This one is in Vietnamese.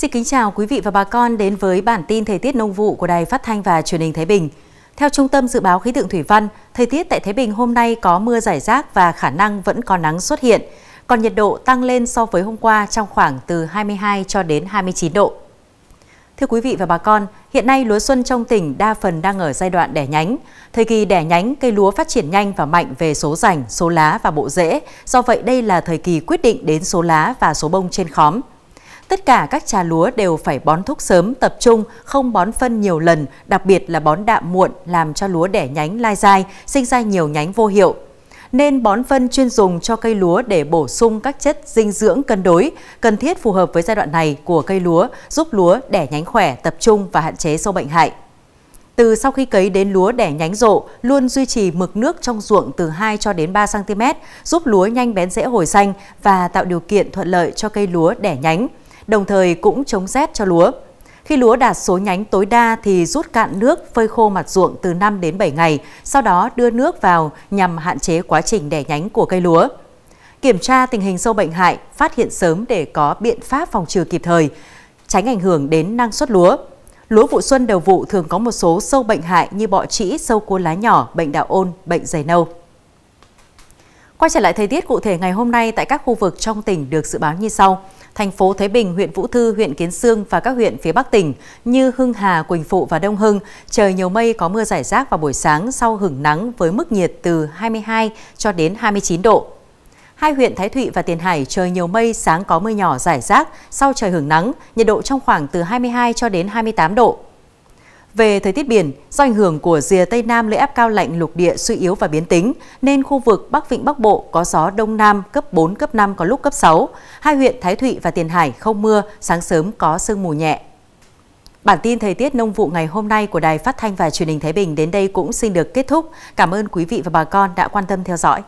Xin kính chào quý vị và bà con đến với bản tin thời tiết nông vụ của Đài Phát thanh và Truyền hình Thái Bình. Theo Trung tâm Dự báo Khí tượng Thủy văn, thời tiết tại Thái Bình hôm nay có mưa rải rác và khả năng vẫn có nắng xuất hiện, còn nhiệt độ tăng lên so với hôm qua trong khoảng từ 22 cho đến 29 độ. Thưa quý vị và bà con, hiện nay lúa xuân trong tỉnh đa phần đang ở giai đoạn đẻ nhánh. Thời kỳ đẻ nhánh, cây lúa phát triển nhanh và mạnh về số rảnh, số lá và bộ rễ. Do vậy đây là thời kỳ quyết định đến số lá và số bông trên khóm. Tất cả các trà lúa đều phải bón thúc sớm, tập trung, không bón phân nhiều lần, đặc biệt là bón đạm muộn làm cho lúa đẻ nhánh lai dai, sinh ra nhiều nhánh vô hiệu. Nên bón phân chuyên dùng cho cây lúa để bổ sung các chất dinh dưỡng cân đối, cần thiết phù hợp với giai đoạn này của cây lúa, giúp lúa đẻ nhánh khỏe, tập trung và hạn chế sâu bệnh hại. Từ sau khi cấy đến lúa đẻ nhánh rộ, luôn duy trì mực nước trong ruộng từ 2 cho đến 3 cm, giúp lúa nhanh bén rễ hồi xanh và tạo điều kiện thuận lợi cho cây lúa đẻ nhánh đồng thời cũng chống rét cho lúa. Khi lúa đạt số nhánh tối đa thì rút cạn nước phơi khô mặt ruộng từ 5 đến 7 ngày, sau đó đưa nước vào nhằm hạn chế quá trình đẻ nhánh của cây lúa. Kiểm tra tình hình sâu bệnh hại, phát hiện sớm để có biện pháp phòng trừ kịp thời, tránh ảnh hưởng đến năng suất lúa. Lúa vụ xuân đầu vụ thường có một số sâu bệnh hại như bọ trĩ, sâu cua lá nhỏ, bệnh đạo ôn, bệnh dày nâu. Quay trở lại thời tiết cụ thể ngày hôm nay tại các khu vực trong tỉnh được dự báo như sau. Thành phố Thái Bình, huyện Vũ Thư, huyện Kiến Sương và các huyện phía Bắc tỉnh như Hưng Hà, Quỳnh Phụ và Đông Hưng, trời nhiều mây có mưa rải rác vào buổi sáng sau hửng nắng với mức nhiệt từ 22 cho đến 29 độ. Hai huyện Thái Thụy và Tiền Hải trời nhiều mây, sáng có mưa nhỏ rải rác, sau trời hưởng nắng, nhiệt độ trong khoảng từ 22 cho đến 28 độ. Về thời tiết biển, do ảnh hưởng của rìa Tây Nam lưỡi áp cao lạnh lục địa suy yếu và biến tính, nên khu vực Bắc Vịnh Bắc Bộ có gió Đông Nam cấp 4, cấp 5 có lúc cấp 6. Hai huyện Thái Thụy và Tiền Hải không mưa, sáng sớm có sương mù nhẹ. Bản tin thời tiết nông vụ ngày hôm nay của Đài Phát Thanh và Truyền hình Thái Bình đến đây cũng xin được kết thúc. Cảm ơn quý vị và bà con đã quan tâm theo dõi.